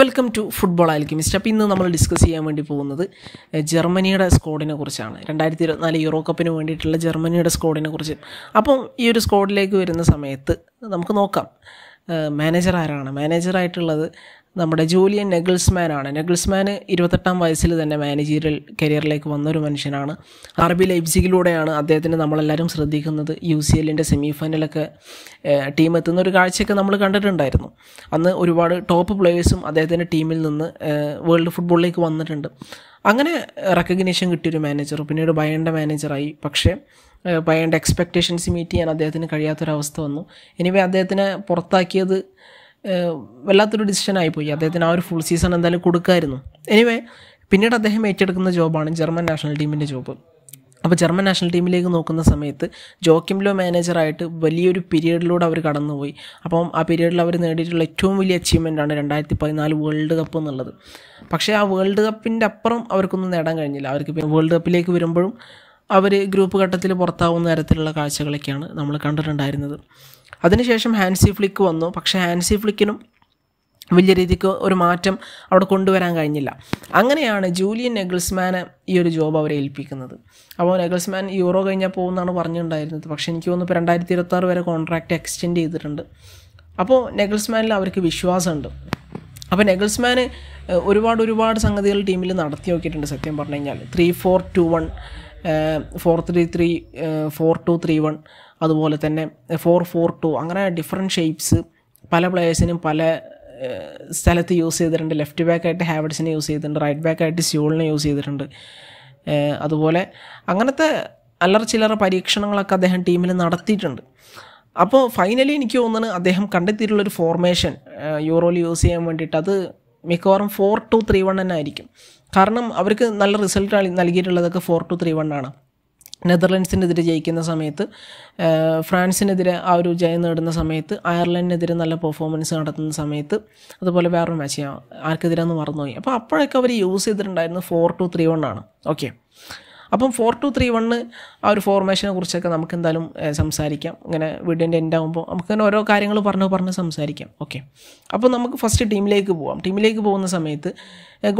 welcome to football alchemist അപ്പോൾ ഇന്ന് നമ്മൾ ഡിസ്കസ് ചെയ്യാൻ വേണ്ടി പോകുന്നത് ജർമ്മനിയുടെ സ്കോഡിനെ കുറിച്ചാണ് രണ്ടായിരത്തി ഇരുപത്തിനാല് യൂറോ കപ്പിന് വേണ്ടിയിട്ടുള്ള ജർമ്മനിയുടെ സ്കോഡിനെ കുറിച്ച് അപ്പം ഈ ഒരു സ്കോഡിലേക്ക് വരുന്ന സമയത്ത് നമുക്ക് നോക്കാം മാനേജർ ആരാണ് മാനേജറായിട്ടുള്ളത് നമ്മുടെ ജൂലിയൻ നെഗിൾസ്മാനാണ് നെഗിൾസ്മാൻ ഇരുപത്തെട്ടാം വയസ്സിൽ തന്നെ മാനേജീരിയൽ കരിയറിലേക്ക് വന്നൊരു മനുഷ്യനാണ് ആർ ബി ലൈബ്സിഗിലൂടെയാണ് അദ്ദേഹത്തിന് നമ്മളെല്ലാവരും ശ്രദ്ധിക്കുന്നത് യു സി എല്ലിൻ്റെ സെമി ഫൈനലൊക്കെ ടീം എത്തുന്ന ഒരു കാഴ്ചയൊക്കെ നമ്മൾ കണ്ടിട്ടുണ്ടായിരുന്നു അന്ന് ഒരുപാട് ടോപ്പ് പ്ലേയേഴ്സും അദ്ദേഹത്തിൻ്റെ ടീമിൽ നിന്ന് വേൾഡ് ഫുട്ബോളിലേക്ക് വന്നിട്ടുണ്ട് അങ്ങനെ റെക്കഗ്നേഷൻ കിട്ടിയൊരു മാനേജർ പിന്നീട് ബയണ്ട മാനേജറായി പക്ഷേ ബയണ്ട എക്സ്പെക്റ്റേഷൻസ് മീറ്റ് ചെയ്യാൻ അദ്ദേഹത്തിന് കഴിയാത്തൊരവസ്ഥ വന്നു എനിവേ അദ്ദേഹത്തിനെ പുറത്താക്കിയത് വല്ലാത്തൊരു ഡിസിഷൻ ആയിപ്പോയി അദ്ദേഹത്തിന് ആ ഒരു ഫുൾ സീസൺ എന്തായാലും കൊടുക്കായിരുന്നു എനിവേ പിന്നീട് അദ്ദേഹം ഏറ്റെടുക്കുന്ന ജോബാണ് ജർമ്മൻ നാഷണൽ ടീമിൻ്റെ ജോബ് അപ്പോൾ ജർമ്മൻ നാഷണൽ ടീമിലേക്ക് നോക്കുന്ന സമയത്ത് ജോക്കിംലോ മാനേജറായിട്ട് വലിയൊരു പീരീഡിലൂടെ അവർ കടന്നുപോയി അപ്പം ആ പീരീഡിൽ അവർ നേടിയിട്ടുള്ള ഏറ്റവും വലിയ അച്ചീവ്മെൻറ്റാണ് രണ്ടായിരത്തി പതിനാല് വേൾഡ് കപ്പ് എന്നുള്ളത് പക്ഷേ ആ വേൾഡ് കപ്പിൻ്റെ അപ്പുറം അവർക്കൊന്നും നേടാൻ കഴിഞ്ഞില്ല അവർക്ക് വേൾഡ് കപ്പിലേക്ക് വരുമ്പോഴും അവർ ഗ്രൂപ്പ് ഘട്ടത്തിൽ പുറത്താവുന്ന തരത്തിലുള്ള കാഴ്ചകളൊക്കെയാണ് നമ്മൾ കണ്ടിട്ടുണ്ടായിരുന്നത് അതിനുശേഷം ഹാൻസി ഫ്ലിക്ക് വന്നു പക്ഷേ ഹാൻസി ഫ്ലിക്കിനും വലിയ രീതിക്ക് ഒരു മാറ്റം അവിടെ കൊണ്ടുവരാൻ കഴിഞ്ഞില്ല അങ്ങനെയാണ് ജൂലിയൻ നെഗിൾസ്മാന് ഈ ഒരു ജോബ് അവരെ ഏൽപ്പിക്കുന്നത് അപ്പോൾ നെഗിൾസ്മാൻ യൂറോ കഴിഞ്ഞാൽ പോകുമെന്നാണ് പറഞ്ഞിട്ടുണ്ടായിരുന്നത് പക്ഷേ എനിക്ക് തോന്നുന്നു ഇപ്പോൾ രണ്ടായിരത്തി ഇരുപത്താറ് വരെ കോൺട്രാക്റ്റ് എക്സ്റ്റെൻഡ് ചെയ്തിട്ടുണ്ട് അപ്പോൾ നെഗിൾസ്മാനിൽ അവർക്ക് വിശ്വാസമുണ്ട് അപ്പോൾ നെഗിൾസ്മാന് ഒരുപാട് ഒരുപാട് സംഗതികൾ ടീമിൽ നടത്തി നോക്കിയിട്ടുണ്ട് സത്യം പറഞ്ഞു കഴിഞ്ഞാൽ three four two one four three three four two three one അതുപോലെ തന്നെ ഫോർ ഫോർ ടു അങ്ങനെ ഡിഫറെൻറ്റ് ഷേപ്സ് പല പ്ലേയേഴ്സിനും പല സ്ഥലത്ത് യൂസ് ചെയ്തിട്ടുണ്ട് ലെഫ്റ്റ് ബാക്കായിട്ട് ഹാബിറ്റ്സിനെ യൂസ് ചെയ്തിട്ടുണ്ട് റൈറ്റ് ബാക്കായിട്ട് സ്യൂളിനെ യൂസ് ചെയ്തിട്ടുണ്ട് അതുപോലെ അങ്ങനത്തെ അല്ലറ ചില്ലറ പരീക്ഷണങ്ങളൊക്കെ അദ്ദേഹം ടീമിൽ നടത്തിയിട്ടുണ്ട് അപ്പോൾ ഫൈനലി എനിക്ക് തോന്നുന്നത് അദ്ദേഹം കണ്ടെത്തിയിട്ടുള്ളൊരു ഫോർമേഷൻ യൂറോയിൽ യൂസ് ചെയ്യാൻ വേണ്ടിയിട്ട് അത് മിക്കവാറും ഫോർ ടു ത്രീ വൺ തന്നെ ആയിരിക്കും കാരണം അവർക്ക് നല്ല റിസൾട്ട് നൽകിയിട്ടുള്ളതൊക്കെ ഫോർ ടു ത്രീ വൺ ആണ് നെതർലൻഡ്സിനെതിരെ ജയിക്കുന്ന സമയത്ത് ഫ്രാൻസിനെതിരെ ആ ഒരു ജയം നേടുന്ന സമയത്ത് അയർലൻഡിനെതിരെ നല്ല പെർഫോമൻസ് നടത്തുന്ന സമയത്ത് അതുപോലെ വേറൊരു മാച്ച് ചെയ്യാം ആർക്കെതിരെന്ന് മറന്നുപോയി അപ്പോൾ അപ്പോഴൊക്കെ അവർ യൂസ് ചെയ്തിട്ടുണ്ടായിരുന്നു ഫോർ ടു ത്രീ വൺ ആണ് ഓക്കെ അപ്പം ഫോർ ടു ത്രീ വണ്ണ് ആ ഒരു ഫോർമേഷനെ കുറിച്ചൊക്കെ നമുക്ക് എന്തായാലും സംസാരിക്കാം ഇങ്ങനെ വീടിൻ്റെ എൻഡ് ആകുമ്പോൾ തന്നെ ഓരോ കാര്യങ്ങൾ പറഞ്ഞു പറഞ്ഞ് സംസാരിക്കാം ഓക്കെ അപ്പോൾ നമുക്ക് ഫസ്റ്റ് ടീമിലേക്ക് പോവാം ടീമിലേക്ക് പോകുന്ന സമയത്ത്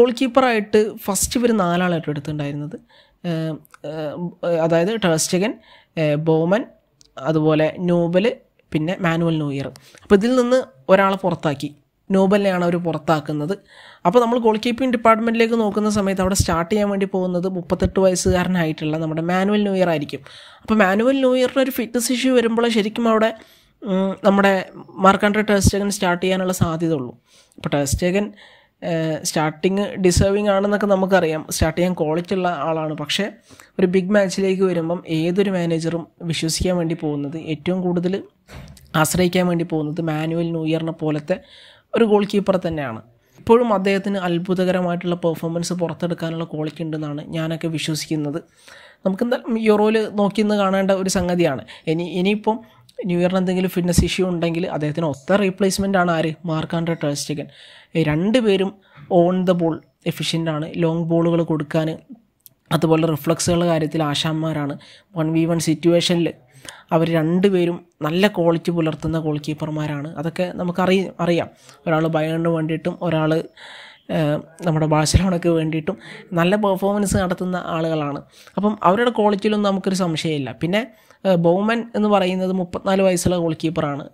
ഗോൾ കീപ്പറായിട്ട് ഫസ്റ്റ് ഇവർ നാലാളായിട്ട് എടുത്തിട്ടുണ്ടായിരുന്നത് അതായത് ടേസ്റ്റഗൻ ബോമൻ അതുപോലെ നോബൽ പിന്നെ മാനുവൽ നോയർ അപ്പോൾ ഇതിൽ നിന്ന് ഒരാളെ പുറത്താക്കി നോബലിനെയാണ് അവർ പുറത്താക്കുന്നത് അപ്പോൾ നമ്മൾ ഗോൾ കീപ്പിംഗ് ഡിപ്പാർട്ട്മെൻറ്റിലേക്ക് നോക്കുന്ന സമയത്ത് അവിടെ സ്റ്റാർട്ട് ചെയ്യാൻ വേണ്ടി പോകുന്നത് മുപ്പത്തെട്ട് വയസ്സുകാരനായിട്ടുള്ള നമ്മുടെ മാനുവൽ ന്യൂയർ ആയിരിക്കും അപ്പോൾ മാനുവൽ ന്യൂയറിന് ഒരു ഫിറ്റ്നസ് ഇഷ്യൂ വരുമ്പോൾ ശരിക്കും അവിടെ നമ്മുടെ മാർക്കാൻഡ്ര ടെസ്റ്റേഗൻ സ്റ്റാർട്ട് ചെയ്യാനുള്ള സാധ്യത ഉള്ളൂ അപ്പോൾ ടെസ്റ്റേഗൻ സ്റ്റാർട്ടിങ് ഡിസേർവിങ് ആണെന്നൊക്കെ നമുക്കറിയാം സ്റ്റാർട്ട് ചെയ്യാൻ ക്വാളിറ്റി ഉള്ള ആളാണ് പക്ഷേ ഒരു ബിഗ് മാച്ചിലേക്ക് വരുമ്പം ഏതൊരു മാനേജറും വിശ്വസിക്കാൻ വേണ്ടി പോകുന്നത് ഏറ്റവും കൂടുതൽ ആശ്രയിക്കാൻ വേണ്ടി പോകുന്നത് മാനുവൽ ന്യൂയറിനെ പോലത്തെ ഒരു ഗോൾ കീപ്പർ തന്നെയാണ് ഇപ്പോഴും അദ്ദേഹത്തിന് അത്ഭുതകരമായിട്ടുള്ള പെർഫോമൻസ് പുറത്തെടുക്കാനുള്ള ക്വാളിറ്റി ഉണ്ടെന്നാണ് ഞാനൊക്കെ വിശ്വസിക്കുന്നത് നമുക്ക് എന്തായാലും യൂറോയിൽ നിന്ന് കാണേണ്ട ഒരു സംഗതിയാണ് ഇനി ഇനിയിപ്പം ന്യൂ ഇയറിന് എന്തെങ്കിലും ഫിറ്റ്നസ് ഇഷ്യൂ ഉണ്ടെങ്കിൽ അദ്ദേഹത്തിന് ഒത്ത റീപ്ലേസ്മെൻ്റ് ആണ് ആര് മാർക്ക് ആൻഡ്രെ ടേസ്റ്റഗൻ രണ്ട് പേരും ഓൺ ദ ബോൾ എഫിഷ്യൻ്റ് ആണ് ലോങ് ബോളുകൾ കൊടുക്കാൻ അതുപോലെ റിഫ്ലക്സുകളുടെ കാര്യത്തിൽ ആശാന്മാരാണ് വൺ വി വൺ സിറ്റുവേഷനിൽ അവർ രണ്ടുപേരും നല്ല ക്വാളിറ്റി പുലർത്തുന്ന ഗോൾ കീപ്പർമാരാണ് അതൊക്കെ നമുക്കറിയ അറിയാം ഒരാൾ ബയണിന് വേണ്ടിയിട്ടും ഒരാൾ നമ്മുടെ ബാഴ്സലോണയ്ക്ക് വേണ്ടിയിട്ടും നല്ല പെർഫോമൻസ് നടത്തുന്ന ആളുകളാണ് അപ്പം അവരുടെ ക്വാളിറ്റിയിലൊന്നും നമുക്കൊരു സംശയമില്ല പിന്നെ ബൗമൻ എന്ന് പറയുന്നത് മുപ്പത്തിനാല് വയസ്സുള്ള ഗോൾ കീപ്പറാണ്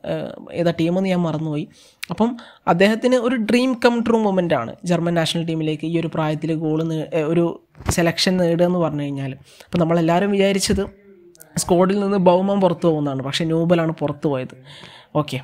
ഏതാ ടീമെന്ന് ഞാൻ മറന്നുപോയി അപ്പം അദ്ദേഹത്തിന് ഒരു ഡ്രീം കം ട്രൂ മൊമെൻ്റ് ആണ് ജർമ്മൻ നാഷണൽ ടീമിലേക്ക് ഈ ഒരു പ്രായത്തിൽ ഗോൾ ഒരു സെലക്ഷൻ നേടുക എന്ന് പറഞ്ഞു കഴിഞ്ഞാൽ അപ്പം നമ്മളെല്ലാവരും വിചാരിച്ചത് സ്ക്വാഡിൽ നിന്ന് ബൗമൻ പുറത്തു പോകുന്നതാണ് പക്ഷേ ന്യൂബലാണ് പുറത്തു പോയത് ഓക്കെ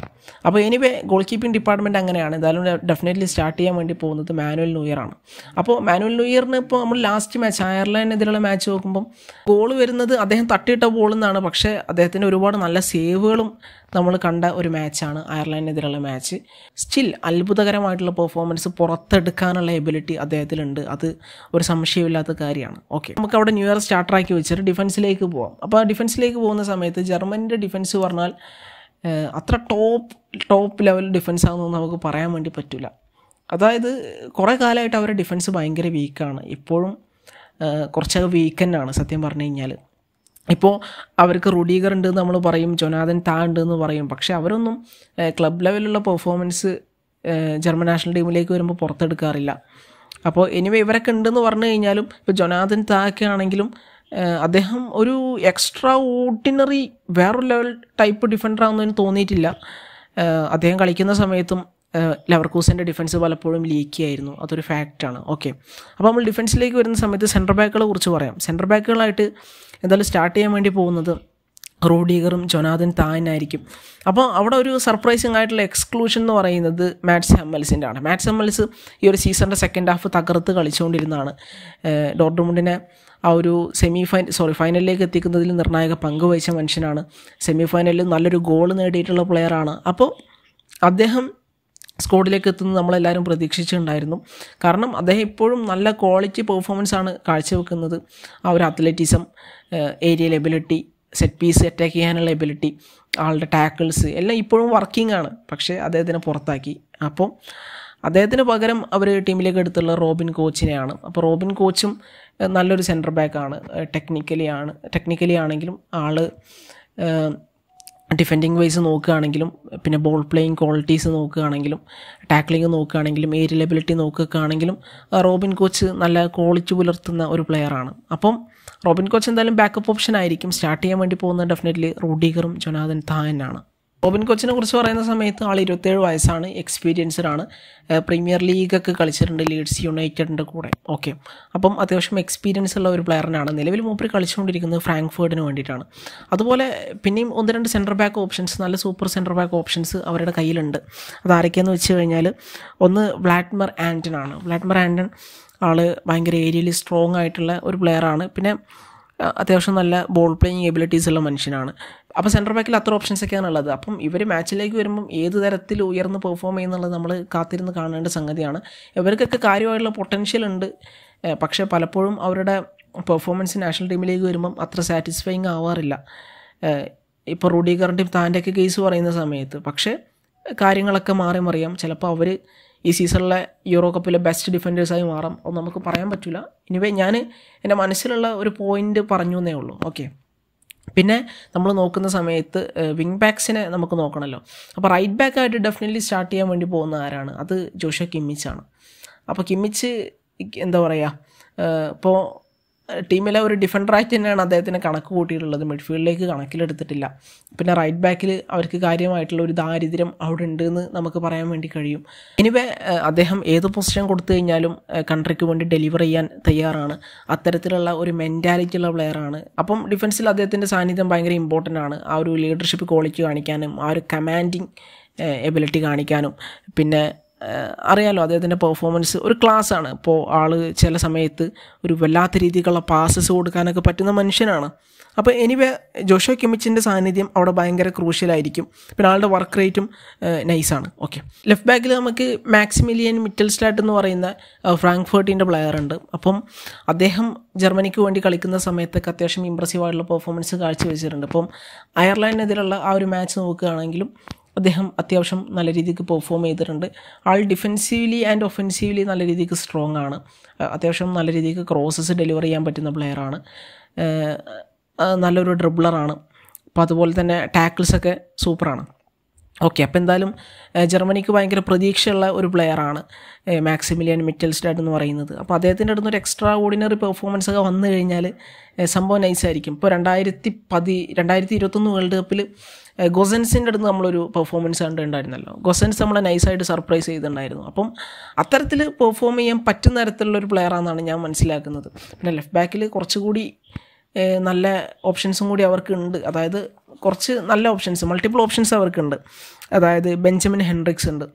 അപ്പോൾ എനിവേ ഗോൾ കീപ്പിംഗ് ഡിപ്പാർട്ട്മെൻറ്റ് അങ്ങനെയാണ് എന്തായാലും ഡെഫിനറ്റ്ലി സ്റ്റാർട്ട് ചെയ്യാൻ വേണ്ടി പോകുന്നത് മാനുവൽ ന്യൂയറാണ് അപ്പോൾ മാനുവൽ ന്യൂയറിന് ഇപ്പോൾ നമ്മൾ ലാസ്റ്റ് മാച്ച് അയർലൻഡിനെതിരെയുള്ള മാച്ച് നോക്കുമ്പം ഗോൾ വരുന്നത് അദ്ദേഹം തട്ടിയിട്ട ബോൾ എന്നാണ് പക്ഷേ അദ്ദേഹത്തിൻ്റെ ഒരുപാട് നല്ല സേവുകളും നമ്മൾ കണ്ട ഒരു മാച്ചാണ് അയർലൻഡിനെതിരെയുള്ള മാച്ച് സ്റ്റിൽ അത്ഭുതകരമായിട്ടുള്ള പെർഫോമൻസ് പുറത്തെടുക്കാനുള്ള എബിലിറ്റി അദ്ദേഹത്തിലുണ്ട് അത് ഒരു സംശയമില്ലാത്ത കാര്യമാണ് ഓക്കെ നമുക്ക് അവിടെ ന്യൂയർ സ്റ്റാർട്ടറാക്കി വെച്ചിട്ട് ഡിഫൻസിലേക്ക് പോകാം അപ്പോൾ ഡിഫൻസിലേക്ക് പോകുന്ന സമയത്ത് ജർമ്മനിൻ്റെ ഡിഫൻസ് പറഞ്ഞാൽ അത്ര ടോപ്പ് ടോപ്പ് ലെവൽ ഡിഫൻസ് ആണെന്ന് നമുക്ക് പറയാൻ വേണ്ടി പറ്റില്ല അതായത് കുറേ കാലമായിട്ട് അവരുടെ ഡിഫൻസ് ഭയങ്കര വീക്കാണ് ഇപ്പോഴും കുറച്ചൊക്കെ വീക്കെൻഡാണ് സത്യം പറഞ്ഞു കഴിഞ്ഞാൽ ഇപ്പോൾ അവർക്ക് റുഡീഗർ ഉണ്ട് നമ്മൾ പറയും ജൊനാഥൻ താ ഉണ്ട് എന്ന് പറയും പക്ഷേ അവരൊന്നും ക്ലബ് ലെവലിലുള്ള പെർഫോമൻസ് ജർമ്മൻ നാഷണൽ ടീമിലേക്ക് വരുമ്പോൾ പുറത്തെടുക്കാറില്ല അപ്പോൾ എനിവേ ഇവരൊക്കെ ഉണ്ടെന്ന് പറഞ്ഞു കഴിഞ്ഞാലും ഇപ്പോൾ ജൊനാഥൻ താ ഒക്കെ ആണെങ്കിലും അദ്ദേഹം ഒരു എക്സ്ട്രാ ഓർഡിനറി വേറൊരു ലെവൽ ടൈപ്പ് ഡിഫൻഡർ ആണെന്ന് തോന്നിയിട്ടില്ല അദ്ദേഹം കളിക്കുന്ന സമയത്തും ലവർക്കൂസിൻ്റെ ഡിഫൻസ് പലപ്പോഴും ലീക്കിയായിരുന്നു അതൊരു ഫാക്റ്റാണ് ഓക്കെ അപ്പോൾ നമ്മൾ ഡിഫൻസിലേക്ക് വരുന്ന സമയത്ത് സെൻറ്റർ ബാക്കുകളെ കുറിച്ച് പറയാം സെൻറ്റർ ബാക്കുകളായിട്ട് എന്തായാലും സ്റ്റാർട്ട് ചെയ്യാൻ വേണ്ടി പോകുന്നത് റോഡീഗറും ജൊനാഥൻ താനായിരിക്കും അപ്പോൾ അവിടെ ഒരു സർപ്രൈസിങ് ആയിട്ടുള്ള എക്സ്ക്ലൂഷൻ എന്ന് പറയുന്നത് മാറ്റ്സ് ഹെമ്മൽസിൻ്റെ ആണ് മാറ്റ്സ് ഹെമ്മൽസ് ഈ ഒരു സീസണിൻ്റെ സെക്കൻഡ് ഹാഫ് തകർത്ത് കളിച്ചുകൊണ്ടിരുന്നതാണ് ഡോർഡ്മുണ്ടിനെ ആ ഒരു സെമി ഫൈനൽ സോറി ഫൈനലിലേക്ക് എത്തിക്കുന്നതിൽ നിർണായക പങ്ക് വഹിച്ച മനുഷ്യനാണ് സെമി ഫൈനലിൽ നല്ലൊരു ഗോൾ നേടിയിട്ടുള്ള പ്ലെയറാണ് അപ്പോൾ അദ്ദേഹം സ്കോഡിലേക്ക് എത്തുന്നത് നമ്മളെല്ലാവരും പ്രതീക്ഷിച്ചിട്ടുണ്ടായിരുന്നു കാരണം അദ്ദേഹം ഇപ്പോഴും നല്ല ക്വാളിറ്റി പെർഫോമൻസ് ആണ് കാഴ്ചവെക്കുന്നത് ആ ഒരു athleticism aerial ability set piece attack ചെയ്യാനുള്ള എബിലിറ്റി ആളുടെ ടാക്കിൾസ് എല്ലാം ഇപ്പോഴും വർക്കിംഗ് ആണ് പക്ഷേ അദ്ദേഹത്തിനെ പുറത്താക്കി അപ്പോൾ അദ്ദേഹത്തിന് പകരം അവർ ടീമിലേക്ക് എടുത്തുള്ള റോബിൻ കോച്ചിനെയാണ് അപ്പോൾ റോബിൻ കോച്ചും നല്ലൊരു സെൻറ്റർ ബാക്കാണ് ടെക്നിക്കലി ആണ് ടെക്നിക്കലി ആണെങ്കിലും ആൾ ഡിഫെൻഡിങ് വൈസ് നോക്കുകയാണെങ്കിലും പിന്നെ ബോൾ പ്ലേയിങ് ക്വാളിറ്റീസ് നോക്കുകയാണെങ്കിലും ടാക്ലിങ് നോക്കുകയാണെങ്കിലും ഏരിയലബിലിറ്റി ആണെങ്കിലും റോബിൻ കോച്ച് നല്ല ക്വാളിറ്റി പുലർത്തുന്ന ഒരു പ്ലെയറാണ് അപ്പം റോബിൻ കോച്ച് എന്തായാലും ബാക്കപ്പ് ഓപ്ഷൻ ആയിരിക്കും സ്റ്റാർട്ട് ചെയ്യാൻ വേണ്ടി പോകുന്ന ഡെഫിനറ്റ്ലി റൂഡിഗറും ജൊനാഥൻ ആണ് റോബിൻ കൊച്ചിനെ കുറിച്ച് പറയുന്ന സമയത്ത് ആൾ ഇരുപത്തേഴ് വയസ്സാണ് എക്സ്പീരിയൻസ്ഡ് ആണ് പ്രീമിയർ ലീഗൊക്കെ കളിച്ചിട്ടുണ്ട് ലീഡ്സ് യുണൈറ്റഡിൻ്റെ കൂടെ ഓക്കെ അപ്പം അത്യാവശ്യം എക്സ്പീരിയൻസ് ഉള്ള ഒരു പ്ലെയറിനാണ് നിലവിൽ മൂപ്പർ കളിച്ചുകൊണ്ടിരിക്കുന്നത് ഫ്രാങ്ക്ഫേർഡിന് വേണ്ടിയിട്ടാണ് അതുപോലെ പിന്നെയും ഒന്ന് രണ്ട് സെൻറ്റർ ബാക്ക് ഓപ്ഷൻസ് നല്ല സൂപ്പർ സെൻറ്റർ ബാക്ക് ഓപ്ഷൻസ് അവരുടെ കയ്യിലുണ്ട് അതാരൊക്കെയെന്ന് വെച്ച് കഴിഞ്ഞാൽ ഒന്ന് വ്ളാഡ്മർ ആൻറ്റൺ ആണ് വ്ളാഡ്മർ ആൻറ്റൺ ആൾ ഭയങ്കര ഏരിയയിൽ സ്ട്രോങ് ആയിട്ടുള്ള ഒരു പ്ലെയറാണ് പിന്നെ അത്യാവശ്യം നല്ല ബോൾ പ്ലേയിങ് എബിലിറ്റീസ് ഉള്ള മനുഷ്യനാണ് അപ്പോൾ സെൻറ്റർ ബാക്കിൽ അത്ര ഓപ്ഷൻസ് ഒക്കെയാണ് ഉള്ളത് അപ്പം ഇവർ മാച്ചിലേക്ക് വരുമ്പം ഏത് തരത്തിൽ ഉയർന്ന് പെർഫോം ചെയ്യുന്നുള്ളത് നമ്മൾ കാത്തിരുന്ന് കാണേണ്ട സംഗതിയാണ് ഇവർക്കൊക്കെ കാര്യമായിട്ടുള്ള പൊട്ടൻഷ്യൽ ഉണ്ട് പക്ഷേ പലപ്പോഴും അവരുടെ പെർഫോമൻസ് നാഷണൽ ടീമിലേക്ക് വരുമ്പം അത്ര സാറ്റിസ്ഫൈങ് ആവാറില്ല ഇപ്പോൾ റൂഡി കറണ്ടും താൻ്റെയൊക്കെ കേസ് പറയുന്ന സമയത്ത് പക്ഷേ കാര്യങ്ങളൊക്കെ മാറി മറിയാം ചിലപ്പോൾ അവർ ഈ സീസണിലെ യൂറോ കപ്പിലെ ബെസ്റ്റ് ഡിഫൻഡേഴ്സായി മാറാം അത് നമുക്ക് പറയാൻ പറ്റില്ല ഇനിവേ ഞാൻ എൻ്റെ മനസ്സിലുള്ള ഒരു പോയിന്റ് പറഞ്ഞു എന്നേ ഉള്ളൂ ഓക്കെ പിന്നെ നമ്മൾ നോക്കുന്ന സമയത്ത് വിങ് ബാക്സിനെ നമുക്ക് നോക്കണമല്ലോ അപ്പോൾ റൈറ്റ് ബാക്ക് ആയിട്ട് ഡെഫിനറ്റ്ലി സ്റ്റാർട്ട് ചെയ്യാൻ വേണ്ടി പോകുന്ന ആരാണ് അത് ജോഷ കിമ്മിച്ചാണ് അപ്പോൾ കിമ്മിച്ച് എന്താ പറയുക ഇപ്പോൾ ടീമിലെ ഒരു ഡിഫൻഡറായിട്ട് തന്നെയാണ് അദ്ദേഹത്തിന് കണക്ക് കൂട്ടിയിട്ടുള്ളത് മിഡ്ഫീൽഡിലേക്ക് കണക്കിലെടുത്തിട്ടില്ല പിന്നെ റൈറ്റ് ബാക്കിൽ അവർക്ക് കാര്യമായിട്ടുള്ള ഒരു ദാരിദ്ര്യം അവിടെ ഉണ്ടെന്ന് നമുക്ക് പറയാൻ വേണ്ടി കഴിയും എനിവേ അദ്ദേഹം ഏത് പൊസിഷൻ കൊടുത്തു കഴിഞ്ഞാലും കൺട്രിക്ക് വേണ്ടി ഡെലിവർ ചെയ്യാൻ തയ്യാറാണ് അത്തരത്തിലുള്ള ഒരു മെൻറ്റാലിറ്റി ഉള്ള പ്ലെയറാണ് അപ്പം ഡിഫൻസിൽ അദ്ദേഹത്തിൻ്റെ സാന്നിധ്യം ഭയങ്കര ഇമ്പോർട്ടൻ്റ് ആണ് ആ ഒരു ലീഡർഷിപ്പ് ക്വാളിറ്റി കാണിക്കാനും ആ ഒരു കമാൻഡിങ് എബിലിറ്റി കാണിക്കാനും പിന്നെ അറിയാലോ അദ്ദേഹത്തിൻ്റെ പെർഫോമൻസ് ഒരു ക്ലാസ് ആണ് ഇപ്പോൾ ആൾ ചില സമയത്ത് ഒരു വല്ലാത്ത രീതിക്കുള്ള പാസസ് കൊടുക്കാനൊക്കെ പറ്റുന്ന മനുഷ്യനാണ് അപ്പോൾ എനിവേ ജോഷോ കെമിച്ചിൻ്റെ സാന്നിധ്യം അവിടെ ഭയങ്കര ക്രൂഷ്യലായിരിക്കും പിന്നെ ആളുടെ വർക്ക് റേറ്റും നൈസാണ് ഓക്കെ ലെഫ്റ്റ് ബാക്കിൽ നമുക്ക് മാക്സിമിലിയൻ മിറ്റൽസ്ലാറ്റ് എന്ന് പറയുന്ന ഫ്രാങ്ക്ഫേർട്ടിൻ്റെ പ്ലെയർ ഉണ്ട് അപ്പം അദ്ദേഹം ജർമ്മനിക്ക് വേണ്ടി കളിക്കുന്ന സമയത്തൊക്കെ അത്യാവശ്യം ഇമ്പ്രസീവായിട്ടുള്ള പെർഫോമൻസ് കാഴ്ചവെച്ചിട്ടുണ്ട് അപ്പം അയർലൻഡിനെതിരുള്ള ആ ഒരു മാച്ച് നോക്കുകയാണെങ്കിലും അദ്ദേഹം അത്യാവശ്യം നല്ല രീതിക്ക് പെർഫോം ചെയ്തിട്ടുണ്ട് ആൾ ഡിഫെൻസീവ്ലി ആൻഡ് ഒഫെൻസീവ്ലി നല്ല രീതിക്ക് സ്ട്രോങ് ആണ് അത്യാവശ്യം നല്ല രീതിക്ക് ക്രോസസ് ഡെലിവർ ചെയ്യാൻ പറ്റുന്ന പ്ലെയറാണ് നല്ലൊരു ഡ്രിബ്ലറാണ് അപ്പോൾ അതുപോലെ തന്നെ ടാക്കിൾസൊക്കെ സൂപ്പറാണ് ഓക്കെ അപ്പോൾ എന്തായാലും ജർമ്മനിക്ക് ഭയങ്കര പ്രതീക്ഷയുള്ള ഒരു പ്ലെയറാണ് മാക്സിമിലിയൻ മിറ്റൽസ്റ്റാഡ് എന്ന് പറയുന്നത് അപ്പോൾ അദ്ദേഹത്തിൻ്റെ അടുത്ത് ഒരു എക്സ്ട്രാ ഓർഡിനറി പെർഫോമൻസ് ഒക്കെ വന്നു കഴിഞ്ഞാൽ സംഭവം നൈസായിരിക്കും ഇപ്പോൾ രണ്ടായിരത്തി പതി രണ്ടായിരത്തി ഇരുപത്തൊന്ന് വേൾഡ് കപ്പിൽ ഗൊസൻസിൻ്റെ അടുത്ത് നമ്മളൊരു പെർഫോമൻസ് കണ്ടിട്ടുണ്ടായിരുന്നല്ലോ ഗൊസൻസ് നമ്മളെ നൈസായിട്ട് സർപ്രൈസ് ചെയ്തിട്ടുണ്ടായിരുന്നു അപ്പം അത്തരത്തിൽ പെർഫോം ചെയ്യാൻ പറ്റുന്ന തരത്തിലുള്ള ഒരു പ്ലെയറാണെന്നാണ് ഞാൻ മനസ്സിലാക്കുന്നത് പിന്നെ ലെഫ്റ്റ് ബാക്കിൽ കുറച്ചുകൂടി നല്ല ഓപ്ഷൻസും കൂടി അവർക്ക് ഉണ്ട് അതായത് കുറച്ച് നല്ല ഓപ്ഷൻസ് മൾട്ടിപ്പിൾ ഓപ്ഷൻസ് അവർക്കുണ്ട് അതായത് ബെഞ്ചമിൻ ഹെൻറിക്സ് ഉണ്ട്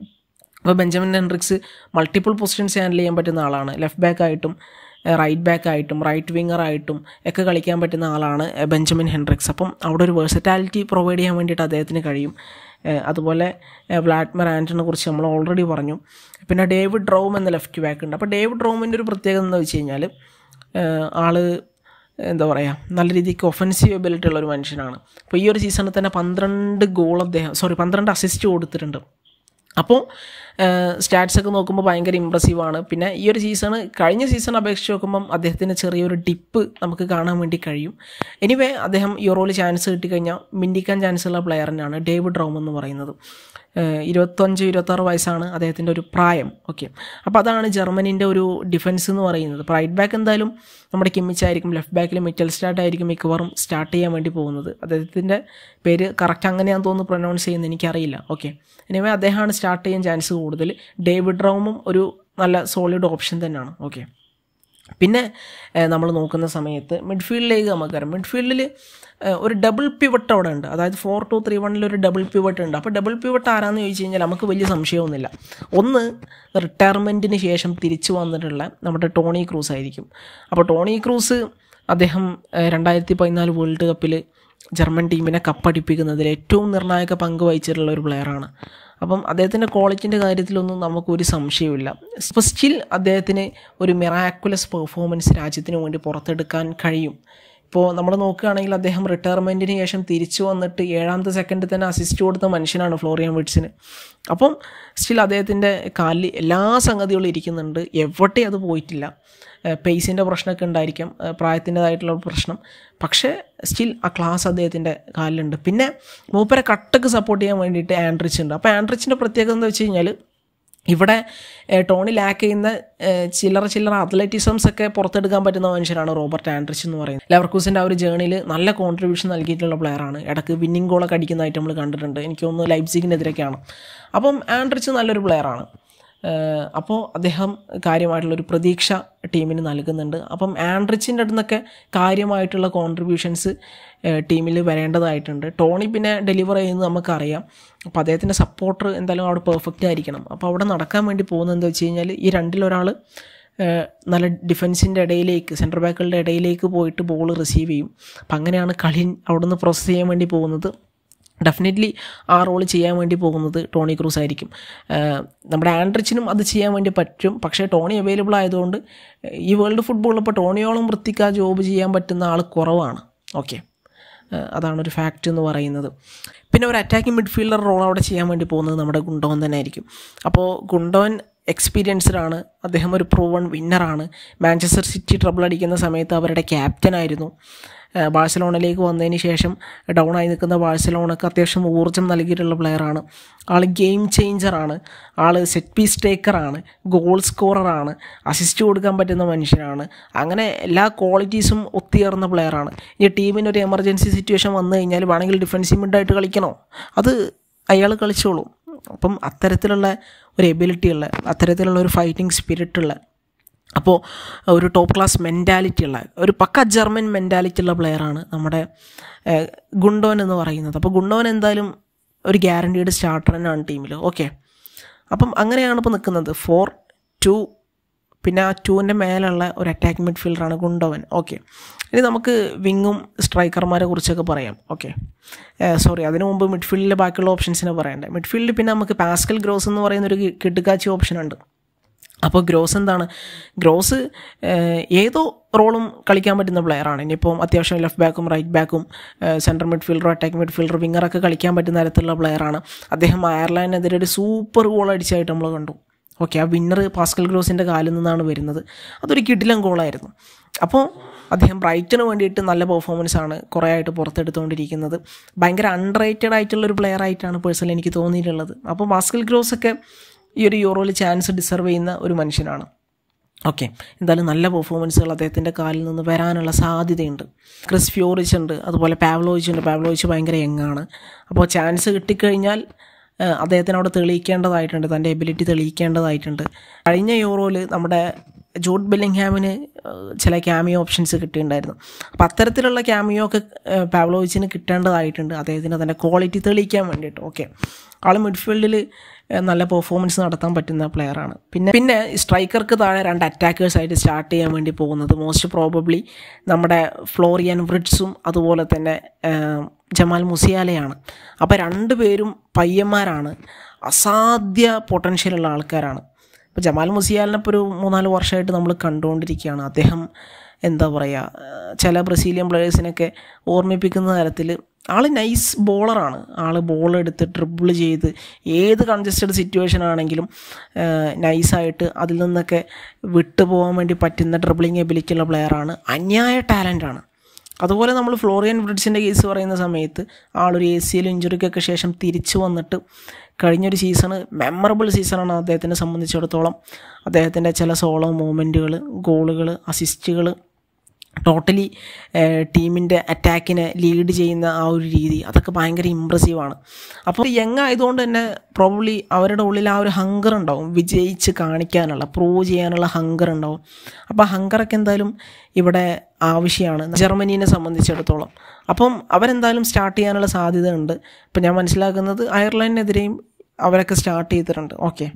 അപ്പോൾ Benjamin Henrichs multiple positions handle ചെയ്യാൻ പറ്റുന്ന ആളാണ് ലെഫ്റ്റ് ബാക്ക് ആയിട്ടും റൈറ്റ് ബാക്ക് ആയിട്ടും റൈറ്റ് വിങ്ങർ ആയിട്ടും ഒക്കെ കളിക്കാൻ പറ്റുന്ന ആളാണ് ബെഞ്ചമിൻ ഹെൻറിക്സ് അപ്പം അവിടെ ഒരു വേഴ്സറ്റാലിറ്റി പ്രൊവൈഡ് ചെയ്യാൻ വേണ്ടിയിട്ട് അദ്ദേഹത്തിന് കഴിയും അതുപോലെ വ്ലാഡ്മർ ആൻറ്റണിനെ കുറിച്ച് നമ്മൾ ഓൾറെഡി പറഞ്ഞു പിന്നെ ഡേവിഡ് റോം എന്ന ലെഫ്റ്റ് ബാക്ക് ഉണ്ട് അപ്പോൾ ഡേവിഡ് റോമിൻ്റെ ഒരു പ്രത്യേകത എന്ന് വെച്ച് കഴിഞ്ഞാൽ ആൾ എന്താ പറയുക നല്ല രീതിക്ക് ഒഫൻസീവ് എബിലിറ്റി ഉള്ള ഒരു മനുഷ്യനാണ് അപ്പോൾ ഈ ഒരു സീസണിൽ തന്നെ പന്ത്രണ്ട് ഗോൾ അദ്ദേഹം സോറി പന്ത്രണ്ട് അസിസ്റ്റ് കൊടുത്തിട്ടുണ്ട് അപ്പോൾ സ്റ്റാറ്റ്സ് ഒക്കെ നോക്കുമ്പോൾ ഭയങ്കര ആണ് പിന്നെ ഈ ഒരു സീസൺ കഴിഞ്ഞ സീസൺ അപേക്ഷിച്ച് നോക്കുമ്പം അദ്ദേഹത്തിന് ചെറിയൊരു ഡിപ്പ് നമുക്ക് കാണാൻ വേണ്ടി കഴിയും എനിവേ അദ്ദേഹം യൂറോയിൽ ചാൻസ് കിട്ടിക്കഴിഞ്ഞാൽ മിണ്ടിക്കാൻ ചാൻസ് ഉള്ള തന്നെയാണ് ഡേവിഡ് റോം എന്ന് പറയുന്നത് ഇരുപത്തഞ്ച് ഇരുപത്താറ് വയസ്സാണ് അദ്ദേഹത്തിൻ്റെ ഒരു പ്രായം ഓക്കെ അപ്പോൾ അതാണ് ജർമ്മനീൻ്റെ ഒരു ഡിഫൻസ് എന്ന് പറയുന്നത് അപ്പോൾ റൈറ്റ് ബാക്ക് എന്തായാലും നമ്മുടെ കിമ്മിച്ചായിരിക്കും ലെഫ്റ്റ് ബാക്കിൽ മിറ്റൽ സ്റ്റാർട്ട് ആയിരിക്കും മിക്കവാറും സ്റ്റാർട്ട് ചെയ്യാൻ വേണ്ടി പോകുന്നത് അദ്ദേഹത്തിൻ്റെ പേര് കറക്റ്റ് അങ്ങനെയാണെന്ന് തോന്നുന്നു പ്രൊനൗൺസ് ചെയ്യുന്നത് എനിക്കറിയില്ല ഓക്കെ എനിവേ അദ്ദേഹമാണ് സ്റ്റാർട്ട് ചെയ്യാൻ ചാൻസ് കൂടുതൽ ഡേവിഡ് റോമും ഒരു നല്ല സോളിഡ് ഓപ്ഷൻ തന്നെയാണ് ഓക്കെ പിന്നെ നമ്മൾ നോക്കുന്ന സമയത്ത് മിഡ്ഫീൽഡിലേക്ക് നമുക്കറിയാം മിഡ്ഫീൽഡിൽ ഒരു ഡബിൾ പിവട്ട് അവിടെ ഉണ്ട് അതായത് ഫോർ ടു ത്രീ വണ്ണിൽ ഒരു ഡബിൾ പിവട്ട് ഉണ്ട് അപ്പോൾ ഡബിൾ പിവട്ട് ആരാന്ന് ചോദിച്ചു കഴിഞ്ഞാൽ നമുക്ക് വലിയ സംശയമൊന്നുമില്ല ഒന്ന് റിട്ടയർമെൻറ്റിന് ശേഷം തിരിച്ചു വന്നിട്ടുള്ള നമ്മുടെ ടോണി ക്രൂസ് ആയിരിക്കും അപ്പോൾ ടോണി ക്രൂസ് അദ്ദേഹം രണ്ടായിരത്തി പതിനാല് വേൾഡ് കപ്പിൽ ജർമ്മൻ ടീമിനെ കപ്പടിപ്പിക്കുന്നതിൽ ഏറ്റവും നിർണായക പങ്ക് വഹിച്ചിട്ടുള്ള ഒരു പ്ലെയറാണ് അപ്പം അദ്ദേഹത്തിൻ്റെ ക്വാളിറ്റിൻ്റെ കാര്യത്തിലൊന്നും നമുക്കൊരു സംശയമില്ല അപ്പോൾ സ്റ്റിൽ അദ്ദേഹത്തിന് ഒരു മിറാക്കുലസ് പെർഫോമൻസ് രാജ്യത്തിന് വേണ്ടി പുറത്തെടുക്കാൻ കഴിയും ഇപ്പോൾ നമ്മൾ നോക്കുകയാണെങ്കിൽ അദ്ദേഹം റിട്ടയർമെൻറ്റിന് ശേഷം തിരിച്ചു വന്നിട്ട് ഏഴാമത്തെ സെക്കൻഡിൽ തന്നെ അസിസ്റ്റ് കൊടുത്ത മനുഷ്യനാണ് ഫ്ലോറിയൻ വിഡ്സിന് അപ്പം സ്റ്റിൽ അദ്ദേഹത്തിൻ്റെ കാലിൽ എല്ലാ സംഗതികളും ഇരിക്കുന്നുണ്ട് എവിടെ അത് പോയിട്ടില്ല പേസിൻ്റെ പ്രശ്നമൊക്കെ ഉണ്ടായിരിക്കാം പ്രായത്തിൻ്റെതായിട്ടുള്ള പ്രശ്നം പക്ഷേ സ്റ്റിൽ ആ ക്ലാസ് അദ്ദേഹത്തിൻ്റെ കാലിലുണ്ട് പിന്നെ മൂപ്പരെ കട്ടക്ക് സപ്പോർട്ട് ചെയ്യാൻ വേണ്ടിയിട്ട് ആൻഡ്രിച്ച് ഉണ്ട് അപ്പോൾ ആൻഡ്രിച്ചിൻ്റെ പ്രത്യേകത എന്താ വെച്ച് കഴിഞ്ഞാൽ ഇവിടെ ടോണി ലാക്ക് ചെയ്യുന്ന ചില്ലറ ചില്ലറ അത്ലറ്റിസംസ് ഒക്കെ പുറത്തെടുക്കാൻ പറ്റുന്ന മനുഷ്യരാണ് റോബർട്ട് ആൻഡ്രിസ് എന്ന് പറയുന്നത് ലെവർക്കൂസിൻ്റെ ആ ഒരു ജേണിയിൽ നല്ല കോൺട്രിബ്യൂഷൻ നൽകിയിട്ടുള്ള പ്ലെയറാണ് ഇടയ്ക്ക് വിന്നിംഗ് ഗോളൊക്കെ അടിക്കുന്നതായിട്ട് നമ്മൾ കണ്ടിട്ടുണ്ട് എനിക്ക് തോന്നുന്നു ലൈബ്സിഗിനെതിരൊക്കെയാണ് അപ്പം ആൻഡ്രിച്ച് നല്ലൊരു പ്ലെയറാണ് അപ്പോൾ അദ്ദേഹം കാര്യമായിട്ടുള്ളൊരു പ്രതീക്ഷ ടീമിന് നൽകുന്നുണ്ട് അപ്പം ആൻഡ്രിച്ചിൻ്റെ അടുത്തൊക്കെ നിന്നൊക്കെ കാര്യമായിട്ടുള്ള കോൺട്രിബ്യൂഷൻസ് ടീമിൽ വരേണ്ടതായിട്ടുണ്ട് ടോണി പിന്നെ ഡെലിവർ ചെയ്യുന്നത് നമുക്കറിയാം അപ്പോൾ അദ്ദേഹത്തിൻ്റെ സപ്പോർട്ടർ എന്തായാലും അവിടെ പെർഫെക്റ്റ് ആയിരിക്കണം അപ്പോൾ അവിടെ നടക്കാൻ വേണ്ടി പോകുന്നത് എന്താ വെച്ച് കഴിഞ്ഞാൽ ഈ രണ്ടിലൊരാൾ നല്ല ഡിഫൻസിൻ്റെ ഇടയിലേക്ക് സെൻറ്റർ ബാക്കുകളുടെ ഇടയിലേക്ക് പോയിട്ട് ബോൾ റിസീവ് ചെയ്യും അപ്പം അങ്ങനെയാണ് കളി നിന്ന് പ്രോസസ്സ് ചെയ്യാൻ വേണ്ടി പോകുന്നത് ഡെഫിനറ്റ്ലി ആ റോൾ ചെയ്യാൻ വേണ്ടി പോകുന്നത് ടോണി ക്രൂസ് ആയിരിക്കും നമ്മുടെ ആൻഡ്രിച്ചിനും അത് ചെയ്യാൻ വേണ്ടി പറ്റും പക്ഷേ ടോണി അവൈലബിൾ ആയതുകൊണ്ട് ഈ വേൾഡ് ഫുട്ബോളിൽ ഇപ്പോൾ ടോണിയോളം വൃത്തിക്ക് ആ ജോബ് ചെയ്യാൻ പറ്റുന്ന ആൾ കുറവാണ് ഓക്കെ അതാണ് ഒരു ഫാക്റ്റ് എന്ന് പറയുന്നത് പിന്നെ ഒരു അറ്റാക്കിംഗ് മിഡ്ഫീൽഡർ റോൾ അവിടെ ചെയ്യാൻ വേണ്ടി പോകുന്നത് നമ്മുടെ ഗുണ്ടോൻ തന്നെ ആയിരിക്കും അപ്പോൾ ഗുണ്ടോൻ എക്സ്പീരിയൻസ്ഡ് ആണ് അദ്ദേഹം ഒരു പ്രൂവൺ വിന്നറാണ് മാഞ്ചസ്റ്റർ സിറ്റി ട്രബിൾ അടിക്കുന്ന സമയത്ത് അവരുടെ ക്യാപ്റ്റനായിരുന്നു ബാഴ്സലോണയിലേക്ക് വന്നതിന് ശേഷം ഡൗൺ ആയി നിൽക്കുന്ന ബാഴ്സലോണക്ക് അത്യാവശ്യം ഊർജ്ജം നൽകിയിട്ടുള്ള പ്ലെയറാണ് ആൾ ഗെയിം ചേഞ്ചറാണ് ആൾ സെറ്റ് പീസ് ടേക്കറാണ് ഗോൾ സ്കോററാണ് അസിസ്റ്റ് കൊടുക്കാൻ പറ്റുന്ന മനുഷ്യനാണ് അങ്ങനെ എല്ലാ ക്വാളിറ്റീസും ഒത്തുയർന്ന പ്ലെയറാണ് ഇനി ടീമിന് ഒരു എമർജൻസി സിറ്റുവേഷൻ വന്നു കഴിഞ്ഞാൽ വേണമെങ്കിൽ ഡിഫൻസീവ് മിഡായിട്ട് കളിക്കണോ അത് അയാൾ കളിച്ചോളും അപ്പം അത്തരത്തിലുള്ള ഒരു എബിലിറ്റി ഉള്ള അത്തരത്തിലുള്ള ഒരു ഫൈറ്റിംഗ് സ്പിരിറ്റുള്ള അപ്പോൾ ഒരു ടോപ്പ് ക്ലാസ് മെൻറ്റാലിറ്റി ഉള്ള ഒരു പക്ക ജർമ്മൻ മെൻറ്റാലിറ്റി ഉള്ള പ്ലെയറാണ് നമ്മുടെ ഗുണ്ടോൻ എന്ന് പറയുന്നത് അപ്പോൾ ഗുണ്ടോൻ എന്തായാലും ഒരു ഗ്യാരണ്ടീഡ് സ്റ്റാർട്ടർ തന്നെയാണ് ടീമിൽ ഓക്കെ അപ്പം അങ്ങനെയാണ് ഇപ്പോൾ നിൽക്കുന്നത് ഫോർ ടു പിന്നെ ആ ടൂവിൻ്റെ മേലുള്ള ഒരു അറ്റാക്ക് മിഡ്ഫീൽഡറാണ് ഗുണ്ടോവൻ ഓക്കെ ഇനി നമുക്ക് വിങ്ങും സ്ട്രൈക്കർമാരെ കുറിച്ചൊക്കെ പറയാം ഓക്കെ സോറി അതിനു മുമ്പ് മിഡ്ഫീൽഡിലെ ബാക്കിയുള്ള ഓപ്ഷൻസിനെ പറയണ്ടേ മിഡ്ഫീൽഡിൽ പിന്നെ നമുക്ക് പാസ്കൽ ഗ്രോസ് എന്ന് പറയുന്ന ഒരു കിട്ടുകാച്ചി ഓപ്ഷനുണ്ട് അപ്പോൾ ഗ്രോസ് എന്താണ് ഗ്രോസ് ഏതോ റോളും കളിക്കാൻ പറ്റുന്ന പ്ലെയറാണ് ഇനിയിപ്പം അത്യാവശ്യം ലെഫ്റ്റ് ബാക്കും റൈറ്റ് ബാക്കും സെൻട്രൽ മിഡ്ഫീൽഡർ അറ്റാക്ക് മിഡ്ഫീൽഡർ വിങ്ങറൊക്കെ കളിക്കാൻ പറ്റുന്ന തരത്തിലുള്ള പ്ലെയറാണ് അദ്ദേഹം അയർലാൻഡിനെതിരെ ഒരു സൂപ്പർ ഗോൾ അടിച്ചായിട്ട് നമ്മൾ കണ്ടു ഓക്കെ ആ വിന്നർ പാസ്കൽ ഗ്രോസിൻ്റെ കാലിൽ നിന്നാണ് വരുന്നത് അതൊരു കിടിലം ഗോളായിരുന്നു അപ്പോൾ അദ്ദേഹം ബ്രൈറ്റിന് വേണ്ടിയിട്ട് നല്ല പെർഫോമൻസ് ആണ് കുറേ ആയിട്ട് പുറത്തെടുത്തുകൊണ്ടിരിക്കുന്നത് ഭയങ്കര അൺറേറ്റഡ് ആയിട്ടുള്ള ഒരു പ്ലെയർ ആയിട്ടാണ് പേഴ്സണൽ എനിക്ക് തോന്നിയിട്ടുള്ളത് അപ്പോൾ പാസ്കൽ ഗ്രോസ് ഒക്കെ ഈ ഒരു യൂറോയിൽ ചാൻസ് ഡിസർവ് ചെയ്യുന്ന ഒരു മനുഷ്യനാണ് ഓക്കെ എന്തായാലും നല്ല പെർഫോമൻസുകൾ അദ്ദേഹത്തിൻ്റെ കാലിൽ നിന്ന് വരാനുള്ള സാധ്യതയുണ്ട് ക്രിസ് ഫ്യോറിച്ച് ഉണ്ട് അതുപോലെ പാവ്ലോയിച്ച് ഉണ്ട് പാവ്ലോയിച്ച് ഭയങ്കര യങ്ങാണ് അപ്പോൾ ചാൻസ് കിട്ടിക്കഴിഞ്ഞാൽ അദ്ദേഹത്തിന് അവിടെ തെളിയിക്കേണ്ടതായിട്ടുണ്ട് തൻ്റെ എബിലിറ്റി തെളിയിക്കേണ്ടതായിട്ടുണ്ട് കഴിഞ്ഞ യൂറോയിൽ നമ്മുടെ ജോഡ് ബെല്ലിംഗ്ഹാമിന് ചില ക്യാമിയോ ഓപ്ഷൻസ് കിട്ടിയിട്ടുണ്ടായിരുന്നു അപ്പോൾ അത്തരത്തിലുള്ള ക്യാമിയോ ഒക്കെ പാവ്ലോവിച്ചിന് കിട്ടേണ്ടതായിട്ടുണ്ട് അദ്ദേഹത്തിന് തൻ്റെ ക്വാളിറ്റി തെളിയിക്കാൻ വേണ്ടിയിട്ട് ഓക്കെ ആൾ മിഡ്ഫീൽഡിൽ നല്ല പെർഫോമൻസ് നടത്താൻ പറ്റുന്ന പ്ലെയറാണ് പിന്നെ പിന്നെ സ്ട്രൈക്കർക്ക് താഴെ രണ്ട് അറ്റാക്കേഴ്സായിട്ട് സ്റ്റാർട്ട് ചെയ്യാൻ വേണ്ടി പോകുന്നത് മോസ്റ്റ് പ്രോബബ്ലി നമ്മുടെ ഫ്ലോറിയൻ വ്രിഡ്സും അതുപോലെ തന്നെ ജമാൽ മുസിയാലയാണ് അപ്പോൾ രണ്ടുപേരും പയ്യന്മാരാണ് അസാധ്യ പൊട്ടൻഷ്യലുള്ള ആൾക്കാരാണ് ഇപ്പോൾ ജമാൽ മുസിയാലിനെ ഇപ്പോൾ ഒരു മൂന്നാല് വർഷമായിട്ട് നമ്മൾ കണ്ടുകൊണ്ടിരിക്കുകയാണ് അദ്ദേഹം എന്താ പറയുക ചില ബ്രസീലിയൻ പ്ലേയേഴ്സിനൊക്കെ ഓർമ്മിപ്പിക്കുന്ന തരത്തിൽ ആൾ നൈസ് ബോളറാണ് ആൾ ബോൾ എടുത്ത് ട്രിബിൾ ചെയ്ത് ഏത് കൺജസ്റ്റഡ് സിറ്റുവേഷൻ ആണെങ്കിലും നൈസായിട്ട് അതിൽ നിന്നൊക്കെ വിട്ടുപോകാൻ വേണ്ടി പറ്റുന്ന ഡ്രിബിളിങ് എബിലിറ്റിയുള്ള പ്ലെയറാണ് അന്യായ ടാലൻ്റാണ് അതുപോലെ നമ്മൾ ഫ്ലോറിയൻ ബ്രിഡ്സിൻ്റെ കേസ് പറയുന്ന സമയത്ത് ആളൊരു എ സി എൽ ഇഞ്ചുറിക്കൊക്കെ ശേഷം തിരിച്ചു വന്നിട്ട് കഴിഞ്ഞൊരു സീസണ് മെമ്മറബിൾ സീസണാണ് അദ്ദേഹത്തിനെ സംബന്ധിച്ചിടത്തോളം അദ്ദേഹത്തിൻ്റെ ചില സോളോ മൂമെൻറ്റുകൾ ഗോളുകൾ അസിസ്റ്റുകൾ ടോട്ടലി ടീമിൻ്റെ അറ്റാക്കിനെ ലീഡ് ചെയ്യുന്ന ആ ഒരു രീതി അതൊക്കെ ഭയങ്കര ഇമ്പ്രസീവാണ് അപ്പോൾ യങ് ആയതുകൊണ്ട് തന്നെ പ്രോബ്ലി അവരുടെ ഉള്ളിൽ ആ ഒരു ഹങ്കർ ഉണ്ടാവും വിജയിച്ച് കാണിക്കാനുള്ള പ്രൂവ് ചെയ്യാനുള്ള ഹങ്കർ ഉണ്ടാവും അപ്പോൾ ഹങ്കറൊക്കെ എന്തായാലും ഇവിടെ ആവശ്യമാണ് ജർമ്മനീനെ സംബന്ധിച്ചിടത്തോളം അപ്പം അവരെന്തായാലും സ്റ്റാർട്ട് ചെയ്യാനുള്ള സാധ്യത ഉണ്ട് ഇപ്പം ഞാൻ മനസ്സിലാക്കുന്നത് അയർലൻഡിനെതിരെയും അവരൊക്കെ സ്റ്റാർട്ട് ചെയ്തിട്ടുണ്ട് ഓക്കെ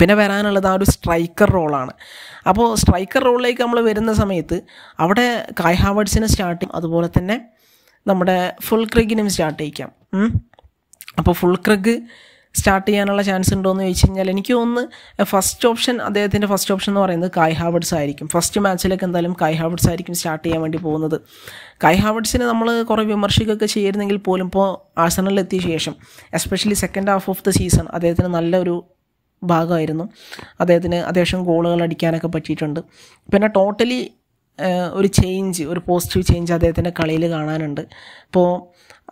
പിന്നെ വരാനുള്ളത് ആ ഒരു സ്ട്രൈക്കർ റോളാണ് അപ്പോൾ സ്ട്രൈക്കർ റോളിലേക്ക് നമ്മൾ വരുന്ന സമയത്ത് അവിടെ കായ് ഹാവേഡ്സിനെ സ്റ്റാർട്ട് ചെയ്യും അതുപോലെ തന്നെ നമ്മുടെ ഫുൾ ക്രിഗിനും സ്റ്റാർട്ട് ചെയ്യിക്കാം അപ്പോൾ ഫുൾ ക്രിഗ് സ്റ്റാർട്ട് ചെയ്യാനുള്ള ചാൻസ് ഉണ്ടോ എന്ന് ചോദിച്ചു കഴിഞ്ഞാൽ എനിക്ക് ഒന്ന് ഫസ്റ്റ് ഓപ്ഷൻ അദ്ദേഹത്തിൻ്റെ ഫസ്റ്റ് ഓപ്ഷൻ എന്ന് പറയുന്നത് കായ് ആയിരിക്കും ഫസ്റ്റ് മാച്ചിലേക്ക് എന്തായാലും കായ് ആയിരിക്കും സ്റ്റാർട്ട് ചെയ്യാൻ വേണ്ടി പോകുന്നത് കായ് നമ്മൾ കുറേ വിമർശിക്കൊക്കെ ചെയ്യുന്നെങ്കിൽ പോലും ഇപ്പോൾ ആഴ്സണലിലെത്തിയ ശേഷം especially second half of the season അദ്ദേഹത്തിന് നല്ലൊരു ഭാഗമായിരുന്നു അദ്ദേഹത്തിന് അത്യാവശ്യം ഗോളുകൾ അടിക്കാനൊക്കെ പറ്റിയിട്ടുണ്ട് പിന്നെ ടോട്ടലി ഒരു ചേഞ്ച് ഒരു പോസിറ്റീവ് ചേഞ്ച് അദ്ദേഹത്തിൻ്റെ കളിയിൽ കാണാനുണ്ട് അപ്പോൾ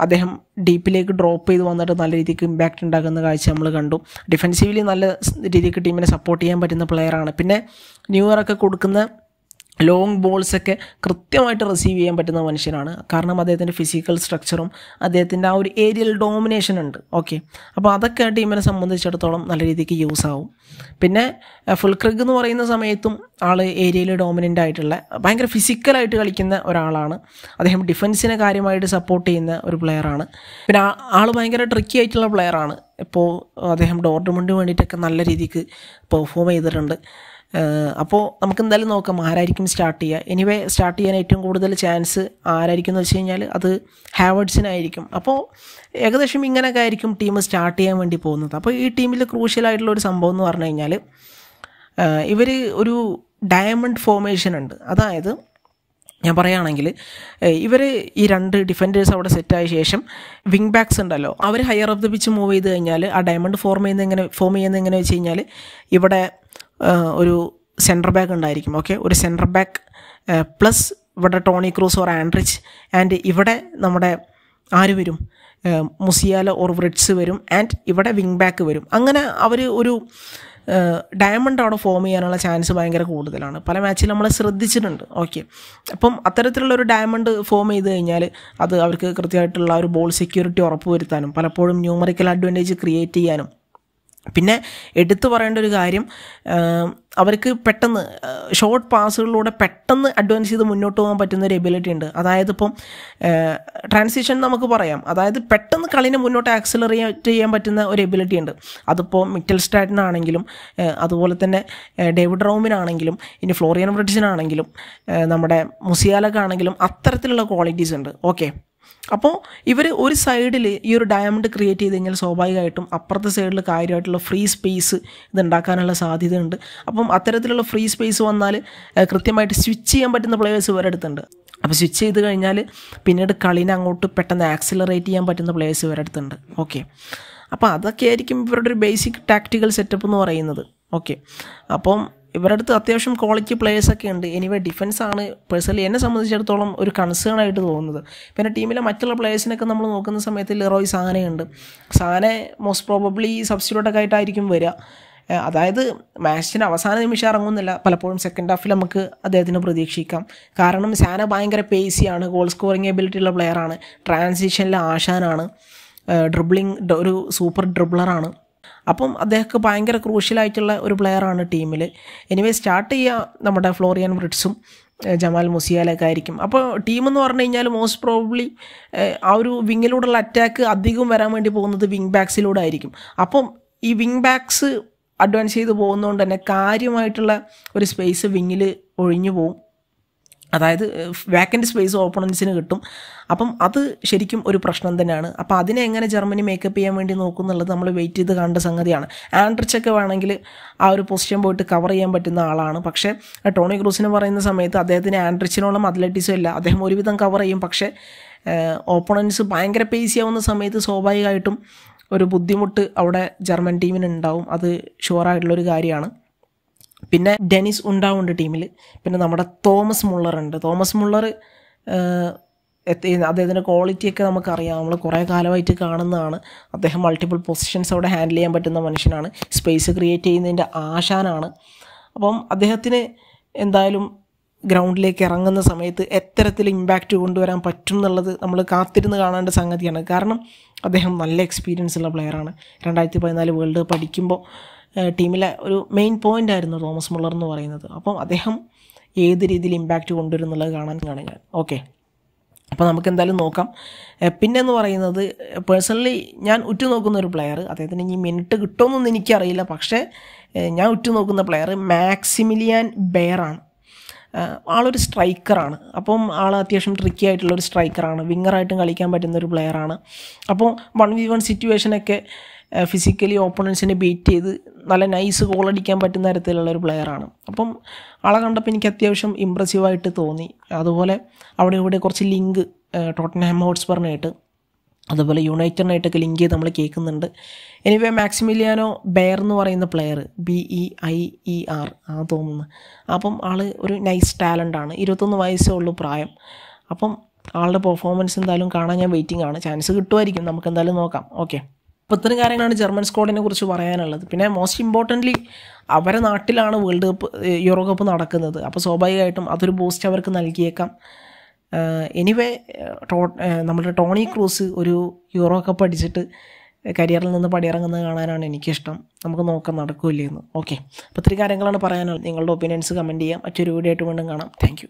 അദ്ദേഹം ഡീപ്പിലേക്ക് ഡ്രോപ്പ് ചെയ്ത് വന്നിട്ട് നല്ല രീതിക്ക് ഇമ്പാക്റ്റ് ഉണ്ടാക്കുന്ന കാഴ്ച നമ്മൾ കണ്ടു ഡിഫെൻസീവ്ലി നല്ല രീതിക്ക് ടീമിനെ സപ്പോർട്ട് ചെയ്യാൻ പറ്റുന്ന പ്ലെയറാണ് പിന്നെ ന്യൂ ഇയറൊക്കെ കൊടുക്കുന്ന ലോങ് ബോൾസൊക്കെ കൃത്യമായിട്ട് റിസീവ് ചെയ്യാൻ പറ്റുന്ന മനുഷ്യനാണ് കാരണം അദ്ദേഹത്തിൻ്റെ ഫിസിക്കൽ സ്ട്രക്ചറും അദ്ദേഹത്തിൻ്റെ ആ ഒരു ഏരിയൽ ഡോമിനേഷൻ ഉണ്ട് ഓക്കെ അപ്പോൾ അതൊക്കെ ടീമിനെ സംബന്ധിച്ചിടത്തോളം നല്ല രീതിക്ക് യൂസ് ആവും പിന്നെ ഫുൾ ക്രിഗ് എന്ന് പറയുന്ന സമയത്തും ആൾ ഏരിയയിൽ ഡോമിനൻ്റ് ആയിട്ടുള്ള ഭയങ്കര ഫിസിക്കലായിട്ട് കളിക്കുന്ന ഒരാളാണ് അദ്ദേഹം ഡിഫൻസിനെ കാര്യമായിട്ട് സപ്പോർട്ട് ചെയ്യുന്ന ഒരു പ്ലെയറാണ് പിന്നെ ആൾ ഭയങ്കര ട്രിക്കി ആയിട്ടുള്ള പ്ലെയറാണ് ഇപ്പോൾ അദ്ദേഹം ഡോർഡ്മുണ്ടിന് വേണ്ടിയിട്ടൊക്കെ നല്ല രീതിക്ക് പെർഫോം ചെയ്തിട്ടുണ്ട് അപ്പോൾ നമുക്ക് എന്തായാലും നോക്കാം ആരായിരിക്കും സ്റ്റാർട്ട് ചെയ്യുക എനിവേ സ്റ്റാർട്ട് ചെയ്യാൻ ഏറ്റവും കൂടുതൽ ചാൻസ് ആരായിരിക്കും എന്ന് വെച്ച് കഴിഞ്ഞാൽ അത് ഹാവേഡ്സിനായിരിക്കും അപ്പോൾ ഏകദേശം ഇങ്ങനെയൊക്കെ ആയിരിക്കും ടീം സ്റ്റാർട്ട് ചെയ്യാൻ വേണ്ടി പോകുന്നത് അപ്പോൾ ഈ ടീമിൽ ക്രൂഷ്യലായിട്ടുള്ള ഒരു സംഭവം എന്ന് പറഞ്ഞു കഴിഞ്ഞാൽ ഇവർ ഒരു ഡയമണ്ട് ഫോർമേഷൻ ഉണ്ട് അതായത് ഞാൻ പറയുകയാണെങ്കിൽ ഇവർ ഈ രണ്ട് ഡിഫൻഡേഴ്സ് അവിടെ സെറ്റായ ശേഷം വിങ് ബാക്സ് ഉണ്ടല്ലോ അവർ higher of the pitch move ചെയ്ത് കഴിഞ്ഞാൽ ആ ഡയമണ്ട് ഫോം ചെയ്യുന്ന എങ്ങനെ ഫോം ചെയ്യുന്നത് എങ്ങനെ വെച്ച് കഴിഞ്ഞാൽ ഇവിടെ ഒരു സെൻറ്റർ ബാക്ക് ഉണ്ടായിരിക്കും ഓക്കെ ഒരു സെൻറ്റർ ബാക്ക് പ്ലസ് ഇവിടെ Toni Kroos or Andrich and ഇവിടെ നമ്മുടെ ആര് വരും മുസിയാല ഓർ വ്രിഡ്സ് വരും ആൻഡ് ഇവിടെ വിങ് ബാക്ക് വരും അങ്ങനെ അവർ ഒരു ഡയമണ്ട് അവിടെ ഫോം ചെയ്യാനുള്ള ചാൻസ് ഭയങ്കര കൂടുതലാണ് പല മാച്ചിൽ നമ്മൾ ശ്രദ്ധിച്ചിട്ടുണ്ട് ഓക്കെ അപ്പം അത്തരത്തിലുള്ള ഒരു ഡയമണ്ട് ഫോം ചെയ്ത് കഴിഞ്ഞാൽ അത് അവർക്ക് കൃത്യമായിട്ടുള്ള ഒരു ബോൾ സെക്യൂരിറ്റി ഉറപ്പുവരുത്താനും പലപ്പോഴും ന്യൂമറിക്കൽ അഡ്വാൻറ്റേജ് ക്രിയേറ്റ് ചെയ്യാനും പിന്നെ എടുത്തു പറയേണ്ട ഒരു കാര്യം അവർക്ക് പെട്ടെന്ന് ഷോർട്ട് പാസുകളിലൂടെ പെട്ടെന്ന് അഡ്വാൻസ് ചെയ്ത് മുന്നോട്ട് പോകാൻ പറ്റുന്ന ഒരു എബിലിറ്റി ഉണ്ട് അതായത് ഇപ്പം ട്രാൻസിഷൻ നമുക്ക് പറയാം അതായത് പെട്ടെന്ന് കളിനെ മുന്നോട്ട് ആക്സിലറേറ്റ് ചെയ്യാൻ പറ്റുന്ന ഒരു എബിലിറ്റി ഉണ്ട് അതിപ്പോൾ മിറ്റൽ സ്റ്റാറ്റിനാണെങ്കിലും അതുപോലെ തന്നെ ഡേവിഡ് റോമിനാണെങ്കിലും ഇനി ഫ്ലോറിയൻ ബ്രിഡ്ജിനാണെങ്കിലും നമ്മുടെ മുസിയാലക്കാണെങ്കിലും അത്തരത്തിലുള്ള ക്വാളിറ്റീസ് ഉണ്ട് ഓക്കെ അപ്പോൾ ഇവർ ഒരു സൈഡിൽ ഈ ഒരു ഡയമണ്ട് ക്രിയേറ്റ് ചെയ്ത് കഴിഞ്ഞാൽ സ്വാഭാവികമായിട്ടും അപ്പുറത്തെ സൈഡിൽ കാര്യമായിട്ടുള്ള ഫ്രീ സ്പേസ് ഇതുണ്ടാക്കാനുള്ള സാധ്യതയുണ്ട് അപ്പം അത്തരത്തിലുള്ള ഫ്രീ സ്പേസ് വന്നാൽ കൃത്യമായിട്ട് സ്വിച്ച് ചെയ്യാൻ പറ്റുന്ന പ്ലേയേഴ്സ് ഇവരുടെ അടുത്തുണ്ട് അപ്പോൾ സ്വിച്ച് ചെയ്ത് കഴിഞ്ഞാൽ പിന്നീട് കളിനെ അങ്ങോട്ട് പെട്ടെന്ന് ആക്സിലറേറ്റ് ചെയ്യാൻ പറ്റുന്ന പ്ലേയേഴ്സ് ഇവരുടെ അടുത്തുണ്ട് ഓക്കെ അപ്പോൾ അതൊക്കെ ആയിരിക്കും ഇവരുടെ ഒരു ബേസിക് ടാക്ടിക്കൽ സെറ്റപ്പ് എന്ന് പറയുന്നത് ഓക്കെ അപ്പം ഇവരുടെ അടുത്ത് അത്യാവശ്യം ക്വാളിറ്റി ഒക്കെ ഉണ്ട് എനിവേ ഡിഫൻസ് ആണ് പേഴ്സണലി എന്നെ സംബന്ധിച്ചിടത്തോളം ഒരു കൺസേൺ ആയിട്ട് തോന്നുന്നത് പിന്നെ ടീമിലെ മറ്റുള്ള പ്ലേയേഴ്സിനൊക്കെ നമ്മൾ നോക്കുന്ന സമയത്ത് ലെറോയ് സാനയുണ്ട് സാനെ മോസ്റ്റ് പ്രോബബ്ലി സബ്സ്റ്റിറ്റ്യൂട്ടൊക്കെ ആയിട്ടായിരിക്കും വരിക അതായത് മാച്ചിന് അവസാന നിമിഷം ഇറങ്ങുന്നില്ല പലപ്പോഴും സെക്കൻഡ് ഹാഫിൽ നമുക്ക് അദ്ദേഹത്തിന് പ്രതീക്ഷിക്കാം കാരണം സാന ഭയങ്കര പേസിയാണ് ഗോൾ സ്കോറിംഗ് എബിലിറ്റി ഉള്ള പ്ലെയറാണ് ട്രാൻസിഷനിലെ ആശാനാണ് ഡ്രിബ്ലിംഗ് ഒരു സൂപ്പർ ഡ്രിബ്ലറാണ് അപ്പം അദ്ദേഹമൊക്കെ ഭയങ്കര ക്രൂഷ്യലായിട്ടുള്ള ഒരു പ്ലെയറാണ് ടീമിൽ എനിവേ സ്റ്റാർട്ട് ചെയ്യുക നമ്മുടെ ഫ്ലോറിയൻ ബ്രിഡ്സും ജമാൽ മുസിയാലൊക്കെ ആയിരിക്കും അപ്പോൾ ടീം എന്ന് പറഞ്ഞു കഴിഞ്ഞാൽ മോസ്റ്റ് പ്രോബ്ലി ആ ഒരു വിങ്ങിലൂടെയുള്ള അറ്റാക്ക് അധികം വരാൻ വേണ്ടി പോകുന്നത് വിങ് ബാക്സിലൂടെ ആയിരിക്കും അപ്പം ഈ വിങ് ബാക്സ് അഡ്വാൻസ് ചെയ്ത് പോകുന്നതുകൊണ്ട് തന്നെ കാര്യമായിട്ടുള്ള ഒരു സ്പേസ് വിങ്ങിൽ ഒഴിഞ്ഞു പോകും അതായത് വാക്കൻ്റ് സ്പേസ് ഓപ്പണൻസിന് കിട്ടും അപ്പം അത് ശരിക്കും ഒരു പ്രശ്നം തന്നെയാണ് അപ്പം അതിനെ എങ്ങനെ ജർമ്മനി മേക്കപ്പ് ചെയ്യാൻ വേണ്ടി നോക്കും എന്നുള്ളത് നമ്മൾ വെയിറ്റ് ചെയ്ത് കണ്ട സംഗതിയാണ് ആൻഡ്രിച്ചൊക്കെ വേണമെങ്കിൽ ആ ഒരു പൊസിഷൻ പോയിട്ട് കവർ ചെയ്യാൻ പറ്റുന്ന ആളാണ് പക്ഷേ ടോണി ക്രൂസിന് പറയുന്ന സമയത്ത് അദ്ദേഹത്തിന് ആൻഡ്രിച്ചിനോളം അത്ലറ്റിക്സും ഇല്ല അദ്ദേഹം ഒരുവിധം കവർ ചെയ്യും പക്ഷേ ഓപ്പണൻസ് ഭയങ്കര പേസിയാവുന്ന സമയത്ത് സ്വാഭാവികമായിട്ടും ഒരു ബുദ്ധിമുട്ട് അവിടെ ജർമ്മൻ ടീമിനുണ്ടാവും അത് ഷുവറായിട്ടുള്ളൊരു കാര്യമാണ് പിന്നെ ഡെനിസ് ഉണ്ടാവുണ്ട് ടീമിൽ പിന്നെ നമ്മുടെ തോമസ് മുള്ളർ ഉണ്ട് തോമസ് മുള്ളർ അദ്ദേഹത്തിൻ്റെ ക്വാളിറ്റിയൊക്കെ നമുക്കറിയാം നമ്മൾ കുറേ കാലമായിട്ട് കാണുന്നതാണ് അദ്ദേഹം മൾട്ടിപ്പിൾ പൊസിഷൻസ് അവിടെ ഹാൻഡിൽ ചെയ്യാൻ പറ്റുന്ന മനുഷ്യനാണ് സ്പേസ് ക്രിയേറ്റ് ചെയ്യുന്നതിൻ്റെ ആശാനാണ് അപ്പം അദ്ദേഹത്തിന് എന്തായാലും ഗ്രൗണ്ടിലേക്ക് ഇറങ്ങുന്ന സമയത്ത് എത്തരത്തിൽ ഇമ്പാക്റ്റ് കൊണ്ടുവരാൻ പറ്റും എന്നുള്ളത് നമ്മൾ കാത്തിരുന്ന് കാണേണ്ട സംഗതിയാണ് കാരണം അദ്ദേഹം നല്ല എക്സ്പീരിയൻസ് ഉള്ള പ്ലെയറാണ് രണ്ടായിരത്തി പതിനാല് വേൾഡ് കപ്പ് അടിക്കുമ്പോൾ ടീമിലെ ഒരു മെയിൻ പോയിൻ്റ് ആയിരുന്നു തോമസ് മുള്ളർ എന്ന് പറയുന്നത് അപ്പം അദ്ദേഹം ഏത് രീതിയിൽ ഇമ്പാക്റ്റ് കൊണ്ടുവരുന്നുള്ളത് കാണാൻ കാണുക ഞാൻ ഓക്കെ അപ്പോൾ നമുക്ക് എന്തായാലും നോക്കാം പിന്നെ എന്ന് പറയുന്നത് പേഴ്സണലി ഞാൻ ഉറ്റുനോക്കുന്ന ഒരു പ്ലെയർ അദ്ദേഹത്തിന് ഇനി മിനിറ്റ് കിട്ടുമെന്നൊന്നും എനിക്കറിയില്ല പക്ഷേ ഞാൻ ഉറ്റുനോക്കുന്ന പ്ലെയർ മാക്സിമിലിയാൻ ബെയറാണ് ആളൊരു സ്ട്രൈക്കറാണ് അപ്പം ആൾ അത്യാവശ്യം ട്രിക്കി ആയിട്ടുള്ള ഒരു സ്ട്രൈക്കറാണ് വിങ്ങറായിട്ടും കളിക്കാൻ പറ്റുന്ന ഒരു പ്ലെയറാണ് അപ്പോൾ വൺ വി വൺ സിറ്റുവേഷനൊക്കെ ഫിസിക്കലി ഓപ്പണൻസിനെ ബീറ്റ് ചെയ്ത് നല്ല നൈസ് ഗോൾ അടിക്കാൻ പറ്റുന്ന തരത്തിലുള്ള ഒരു പ്ലെയറാണ് അപ്പം ആളെ കണ്ടപ്പോൾ എനിക്ക് അത്യാവശ്യം ഇമ്പ്രസീവായിട്ട് തോന്നി അതുപോലെ അവിടെ ഇവിടെ കുറച്ച് ലിങ്ക് ടോട്ടൻഹാം പറഞ്ഞിട്ട് അതുപോലെ യുണൈറ്റഡിനായിട്ടൊക്കെ ലിങ്ക് ചെയ്ത് നമ്മൾ കേൾക്കുന്നുണ്ട് എനിവേ മാക്സിമിലിയാനോ ബെയർ എന്ന് പറയുന്ന player B E I E R ആ തോന്നുന്നു അപ്പം ആൾ ഒരു നൈസ് ടാലൻ്റാണ് ഇരുപത്തൊന്ന് വയസ്സേ ഉള്ളൂ പ്രായം അപ്പം ആളുടെ പെർഫോമൻസ് എന്തായാലും കാണാൻ ഞാൻ വെയിറ്റിംഗ് ആണ് ചാൻസ് കിട്ടുമായിരിക്കും നമുക്ക് എന്തായാലും നോക്കാം ഓക്കെ അപ്പോൾ കാര്യങ്ങളാണ് ജർമ്മൻ സ്ക്വാഡിനെ കുറിച്ച് പറയാനുള്ളത് പിന്നെ മോസ്റ്റ് ഇമ്പോർട്ടൻ്റ്ലി അവരെ നാട്ടിലാണ് വേൾഡ് കപ്പ് യൂറോ കപ്പ് നടക്കുന്നത് അപ്പോൾ സ്വാഭാവികമായിട്ടും അതൊരു ബൂസ്റ്റ് അവർക്ക് നൽകിയേക്കാം എനിവേ ടോ നമ്മുടെ ടോണി ക്രൂസ് ഒരു യൂറോ കപ്പ് അടിച്ചിട്ട് കരിയറിൽ നിന്ന് പടിയിറങ്ങുന്നത് കാണാനാണ് എനിക്കിഷ്ടം നമുക്ക് നോക്കാം നടക്കില്ലേ എന്ന് ഓക്കെ അപ്പോൾ ഒത്തിരി കാര്യങ്ങളാണ് പറയാനുള്ളത് നിങ്ങളുടെ ഒപ്പീനിയൻസ് കമൻറ്റ് ചെയ്യാം മറ്റൊരു വീഡിയോ ആയിട്ട് വീണ്ടും കാണാം താങ്ക്